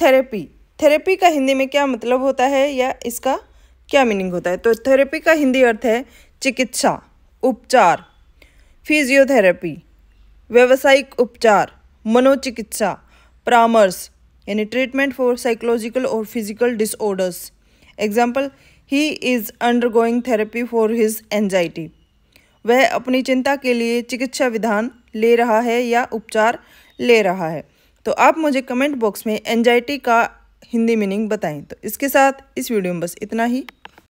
therapy therapy का हिंदी में क्या मतलब होता है या इसका क्या मीनिंग होता है तो थेरेपी का हिंदी अर्थ है चिकित्सा उपचार फिजियोथेरेपी व्यवसायिक उपचार मनोचिकित्सा परामर्श यानी ट्रीटमेंट फॉर साइकोलॉजिकल और physical disorders example he is undergoing therapy for his anxiety वह अपनी चिंता के लिए चिकित्सा विधान ले रहा है या उपचार ले रहा है तो आप मुझे कमेंट बॉक्स में एनजाइटी का हिंदी मीनिंग बताएं तो इसके साथ इस वीडियो में बस इतना ही